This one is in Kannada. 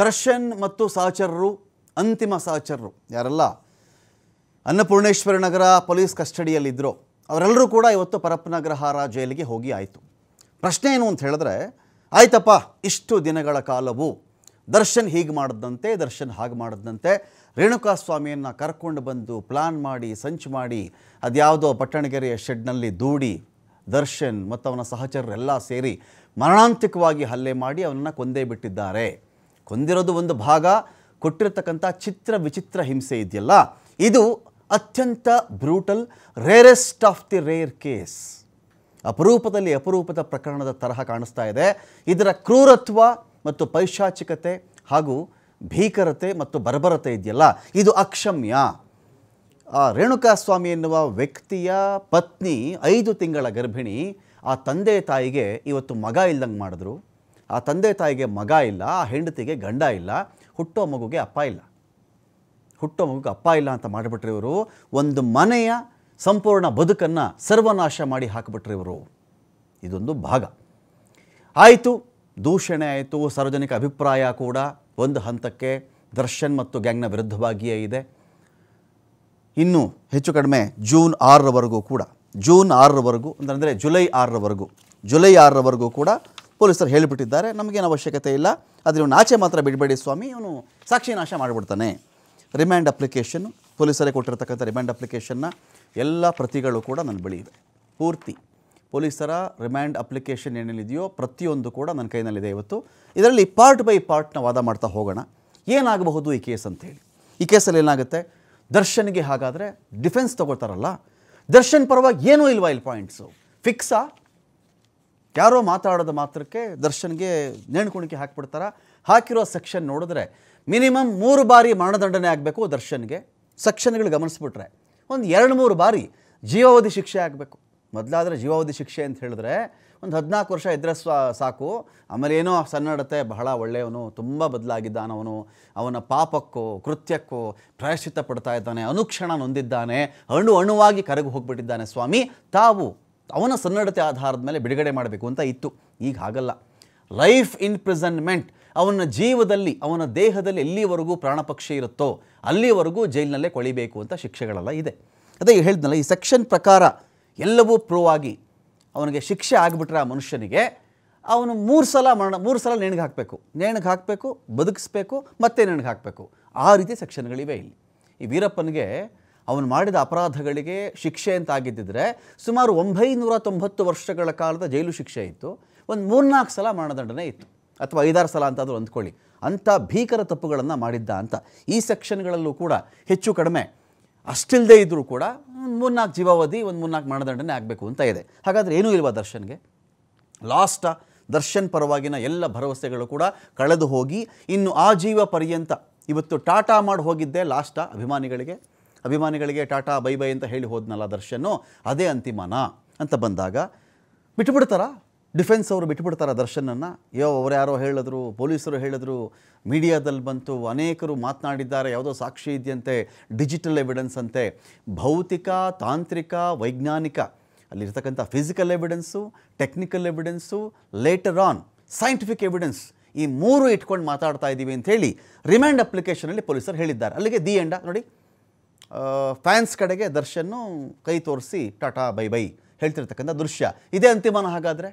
ದರ್ಶನ್ ಮತ್ತು ಸಹಚರರು ಅಂತಿಮ ಸಹಚರರು ಯಾರೆಲ್ಲ ಅನ್ನಪೂರ್ಣೇಶ್ವರ ನಗರ ಪೊಲೀಸ್ ಕಸ್ಟಡಿಯಲ್ಲಿದ್ದರು ಅವರೆಲ್ಲರೂ ಕೂಡ ಇವತ್ತು ಪರಪ್ಪನಗ್ರಹಾರ ಜೈಲಿಗೆ ಹೋಗಿ ಆಯಿತು ಪ್ರಶ್ನೆ ಏನು ಅಂತ ಹೇಳಿದ್ರೆ ಆಯ್ತಪ್ಪ ಇಷ್ಟು ದಿನಗಳ ಕಾಲವು ದರ್ಶನ್ ಹೀಗೆ ಮಾಡಿದಂತೆ ದರ್ಶನ್ ಹಾಗೆ ಮಾಡಿದಂತೆ ರೇಣುಕಾ ಸ್ವಾಮಿಯನ್ನು ಕರ್ಕೊಂಡು ಬಂದು ಪ್ಲಾನ್ ಮಾಡಿ ಸಂಚು ಮಾಡಿ ಅದ್ಯಾವುದೋ ಪಟ್ಟಣಗೆರೆಯ ಶೆಡ್ನಲ್ಲಿ ದೂಡಿ ದರ್ಶನ್ ಮತ್ತು ಅವನ ಸಹಚರರೆಲ್ಲ ಸೇರಿ ಮರಣಾಂತಿಕವಾಗಿ ಹಲ್ಲೆ ಮಾಡಿ ಅವನನ್ನು ಕೊಂದೇ ಬಿಟ್ಟಿದ್ದಾರೆ ಕೊಂದಿರೋದು ಒಂದು ಭಾಗ ಕೊಟ್ಟಿರತಕ್ಕಂಥ ಚಿತ್ರ ವಿಚಿತ್ರ ಹಿಂಸೆ ಇದೆಯಲ್ಲ ಇದು ಅತ್ಯಂತ brutal rarest of the rare case ಅಪರೂಪದಲ್ಲಿ ಅಪರೂಪದ ಪ್ರಕರಣದ ತರಹ ಕಾಣಿಸ್ತಾ ಇದೆ ಇದರ ಕ್ರೂರತ್ವ ಮತ್ತು ಪೈಶಾಚಿಕತೆ ಹಾಗೂ ಭೀಕರತೆ ಮತ್ತು ಬರ್ಬರತೆ ಇದೆಯಲ್ಲ ಇದು ಅಕ್ಷಮ್ಯ ಆ ರೇಣುಕಾಸ್ವಾಮಿ ಎನ್ನುವ ವ್ಯಕ್ತಿಯ ಪತ್ನಿ ಐದು ತಿಂಗಳ ಗರ್ಭಿಣಿ ಆ ತಂದೆ ತಾಯಿಗೆ ಇವತ್ತು ಮಗ ಇಲ್ದಂಗೆ ಮಾಡಿದ್ರು ಆ ತಂದೆ ತಾಯಿಗೆ ಮಗ ಇಲ್ಲ ಆ ಹೆಂಡತಿಗೆ ಗಂಡ ಇಲ್ಲ ಹುಟ್ಟೋ ಮಗುಗೆ ಅಪ್ಪ ಇಲ್ಲ ಹುಟ್ಟೋ ಮಗುಗೆ ಅಪ್ಪ ಇಲ್ಲ ಅಂತ ಮಾಡಿಬಿಟ್ರೆ ಇವರು ಒಂದು ಮನೆಯ ಸಂಪೂರ್ಣ ಬದುಕನ್ನು ಸರ್ವನಾಶ ಮಾಡಿ ಹಾಕಿಬಿಟ್ರೆ ಇವರು ಇದೊಂದು ಭಾಗ ಆಯಿತು ದೂಷಣೆ ಆಯಿತು ಸಾರ್ವಜನಿಕ ಅಭಿಪ್ರಾಯ ಕೂಡ ಒಂದು ಹಂತಕ್ಕೆ ದರ್ಶನ್ ಮತ್ತು ಗ್ಯಾಂಗ್ನ ವಿರುದ್ಧವಾಗಿಯೇ ಇದೆ ಇನ್ನು ಹೆಚ್ಚು ಕಡಿಮೆ ಜೂನ್ ಆರರವರೆಗೂ ಕೂಡ ಜೂನ್ ಆರರವರೆಗೂ ಅಂತಂದರೆ ಜುಲೈ ಆರರವರೆಗೂ ಜುಲೈ ಆರರವರೆಗೂ ಕೂಡ ಪೊಲೀಸರು ಹೇಳಿಬಿಟ್ಟಿದ್ದಾರೆ ನಮಗೇನು ಅವಶ್ಯಕತೆ ಇಲ್ಲ ಆದರೆ ನೀವು ಆಚೆ ಮಾತ್ರ ಬಿಡಬೇಡಿ ಸ್ವಾಮಿ ಇವನು ಸಾಕ್ಷಿ ನಾಶ ಮಾಡಿಬಿಡ್ತಾನೆ ರಿಮ್ಯಾಂಡ್ ಅಪ್ಲಿಕೇಶನ್ ಪೊಲೀಸರೇ ಕೊಟ್ಟಿರತಕ್ಕಂಥ ರಿಮ್ಯಾಂಡ್ ಅಪ್ಲಿಕೇಶನ್ನ ಎಲ್ಲ ಪ್ರತಿಗಳು ಕೂಡ ನನ್ನ ಬಳಿ ಇದೆ ಪೂರ್ತಿ ಪೊಲೀಸರ ರಿಮ್ಯಾಂಡ್ ಅಪ್ಲಿಕೇಶನ್ ಏನೇನಿದೆಯೋ ಪ್ರತಿಯೊಂದು ಕೂಡ ನನ್ನ ಕೈನಲ್ಲಿದೆ ಇವತ್ತು ಇದರಲ್ಲಿ ಪಾರ್ಟ್ ಬೈ ಪಾರ್ಟ್ನ ವಾದ ಮಾಡ್ತಾ ಹೋಗೋಣ ಏನಾಗಬಹುದು ಈ ಕೇಸ್ ಅಂತೇಳಿ ಈ ಕೇಸಲ್ಲಿ ಏನಾಗುತ್ತೆ ದರ್ಶನ್ಗೆ ಹಾಗಾದರೆ ಡಿಫೆನ್ಸ್ ತೊಗೋತಾರಲ್ಲ ದರ್ಶನ್ ಪರವಾಗಿ ಏನೂ ಇಲ್ವಾ ಇಲ್ಲಿ ಪಾಯಿಂಟ್ಸು ಫಿಕ್ಸಾ ಯಾರೋ ಮಾತಾಡೋದು ಮಾತ್ರಕ್ಕೆ ದರ್ಶನ್ಗೆ ನೇಣುಕುಣಿಕೆ ಹಾಕಿಬಿಡ್ತಾರ ಹಾಕಿರೋ ಸೆಕ್ಷನ್ ನೋಡಿದ್ರೆ ಮಿನಿಮಮ್ ಮೂರು ಬಾರಿ ಮರಣದಂಡನೆ ಆಗಬೇಕು ದರ್ಶನ್ಗೆ ಸೆಕ್ಷನ್ಗಳು ಗಮನಿಸ್ಬಿಟ್ರೆ ಒಂದು ಎರಡು ಮೂರು ಬಾರಿ ಜೀವಾವಧಿ ಶಿಕ್ಷೆ ಆಗಬೇಕು ಮೊದಲಾದರೆ ಜೀವಾವಧಿ ಶಿಕ್ಷೆ ಅಂತ ಹೇಳಿದ್ರೆ ಒಂದು ಹದಿನಾಲ್ಕು ವರ್ಷ ಇದ್ದರೆ ಸ್ವ ಸಾಕು ಆಮೇಲೆ ಏನೋ ಸನ್ನಡತೆ ಬಹಳ ಒಳ್ಳೆಯವನು ತುಂಬ ಬದಲಾಗಿದ್ದಾನವನು ಅವನ ಪಾಪಕ್ಕೋ ಕೃತ್ಯಕ್ಕೂ ಪ್ರಾಯಶ್ಚಿತ್ತ ಪಡ್ತಾ ಇದ್ದಾನೆ ಅನುಕ್ಷಣ ನೊಂದಿದ್ದಾನೆ ಅಣು ಅಣುವಾಗಿ ಕರಗು ಹೋಗಿಬಿಟ್ಟಿದ್ದಾನೆ ಸ್ವಾಮಿ ತಾವು ಅವನ ಸನ್ನಡತೆ ಆಧಾರದ ಮೇಲೆ ಬಿಡುಗಡೆ ಮಾಡಬೇಕು ಅಂತ ಇತ್ತು ಈಗ ಹಾಗಲ್ಲ ಲೈಫ್ ಇನ್ಪ್ರಿಸನ್ಮೆಂಟ್ ಅವನ ಜೀವದಲ್ಲಿ ಅವನ ದೇಹದಲ್ಲಿ ಎಲ್ಲಿವರೆಗೂ ಪ್ರಾಣಪಕ್ಷಿ ಇರುತ್ತೋ ಅಲ್ಲಿವರೆಗೂ ಜೈಲಿನಲ್ಲೇ ಕೊಳಿಬೇಕು ಅಂತ ಶಿಕ್ಷೆಗಳೆಲ್ಲ ಇದೆ ಅದೇ ಹೇಳಿದ್ನಲ್ಲ ಈ ಸೆಕ್ಷನ್ ಪ್ರಕಾರ ಎಲ್ಲವೂ ಪ್ರೂವ್ ಆಗಿ ಅವನಿಗೆ ಶಿಕ್ಷೆ ಆಗಿಬಿಟ್ರೆ ಆ ಮನುಷ್ಯನಿಗೆ ಅವನು ಮೂರು ಸಲ ಮರಣ ಮೂರು ಸಲ ನೆಣಗೆ ಹಾಕಬೇಕು ನೇಣಿಗೆ ಹಾಕಬೇಕು ಬದುಕಿಸ್ಬೇಕು ಮತ್ತೆ ನೆಣಗೆ ಹಾಕಬೇಕು ಆ ರೀತಿ ಸೆಕ್ಷನ್ಗಳಿವೆ ಇಲ್ಲಿ ಈ ವೀರಪ್ಪನಿಗೆ ಅವನು ಮಾಡಿದ ಅಪರಾಧಗಳಿಗೆ ಶಿಕ್ಷೆ ಅಂತ ಆಗಿದ್ದಿದ್ರೆ ಸುಮಾರು ಒಂಬೈನೂರ ತೊಂಬತ್ತು ವರ್ಷಗಳ ಕಾಲದ ಜೈಲು ಶಿಕ್ಷೆ ಇತ್ತು ಒಂದು ಮೂರ್ನಾಲ್ಕು ಸಲ ಮರಣದಂಡನೆ ಇತ್ತು ಅಥವಾ ಐದಾರು ಸಲ ಅಂತಾದರೂ ಅಂದ್ಕೊಳ್ಳಿ ಅಂಥ ಭೀಕರ ತಪ್ಪುಗಳನ್ನು ಮಾಡಿದ್ದ ಅಂತ ಈ ಸೆಕ್ಷನ್ಗಳಲ್ಲೂ ಕೂಡ ಹೆಚ್ಚು ಕಡಿಮೆ ಅಷ್ಟಿಲ್ಲದೆ ಇದ್ದರೂ ಕೂಡ ಒಂದು ಮೂರ್ನಾಲ್ಕು ಜೀವಾವಧಿ ಒಂದು ಮೂರ್ನಾಲ್ಕು ಮರಣದಂಡನೆ ಆಗಬೇಕು ಅಂತ ಇದೆ ಹಾಗಾದರೆ ಏನೂ ಇಲ್ವಾ ದರ್ಶನ್ಗೆ ಲಾಸ್ಟ ದರ್ಶನ್ ಪರವಾಗಿನ ಎಲ್ಲ ಭರವಸೆಗಳು ಕೂಡ ಕಳೆದು ಹೋಗಿ ಇನ್ನು ಆ ಜೀವ ಪರ್ಯಂತ ಇವತ್ತು ಟಾಟಾ ಮಾಡಿ ಹೋಗಿದ್ದೆ ಲಾಸ್ಟ ಅಭಿಮಾನಿಗಳಿಗೆ ಅಭಿಮಾನಿಗಳಿಗೆ ಟಾಟಾ ಬೈ ಬೈ ಅಂತ ಹೇಳಿ ಹೋದ್ನಲ್ಲ ದರ್ಶನ್ನು ಅದೇ ಅಂತಿಮನ ಅಂತ ಬಂದಾಗ ಬಿಟ್ಬಿಡ್ತಾರಾ ಡಿಫೆನ್ಸ್ ಅವರು ಬಿಟ್ಟುಬಿಡ್ತಾರ ದರ್ಶನನ್ನು ಯೋ ಅವ್ರು ಯಾರೋ ಹೇಳಿದ್ರು ಪೊಲೀಸರು ಹೇಳಿದ್ರು ಮೀಡಿಯಾದಲ್ಲಿ ಬಂತು ಅನೇಕರು ಮಾತನಾಡಿದ್ದಾರೆ ಯಾವುದೋ ಸಾಕ್ಷಿ ಇದೆಯಂತೆ ಡಿಜಿಟಲ್ ಎವಿಡೆನ್ಸ್ ಅಂತೆ ಭೌತಿಕ ತಾಂತ್ರಿಕ ವೈಜ್ಞಾನಿಕ ಅಲ್ಲಿರ್ತಕ್ಕಂಥ physical evidence technical evidence later on scientific evidence ಈ ಮೂರು ಇಟ್ಕೊಂಡು ಮಾತಾಡ್ತಾ ಇದ್ದೀವಿ ಹೇಳಿ ರಿಮ್ಯಾಂಡ್ ಅಪ್ಲಿಕೇಶನಲ್ಲಿ ಪೊಲೀಸರು ಹೇಳಿದ್ದಾರೆ ಅಲ್ಲಿಗೆ ದಿ ಎಂಡ ನೋಡಿ ಫ್ಯಾನ್ಸ್ ಕಡೆಗೆ ದರ್ಶನ್ನು ಕೈ ತೋರಿಸಿ ಟಾಟಾ ಬೈ ಬೈ ಹೇಳ್ತಿರ್ತಕ್ಕಂಥ ದೃಶ್ಯ ಇದೇ ಅಂತಿಮನ ಹಾಗಾದರೆ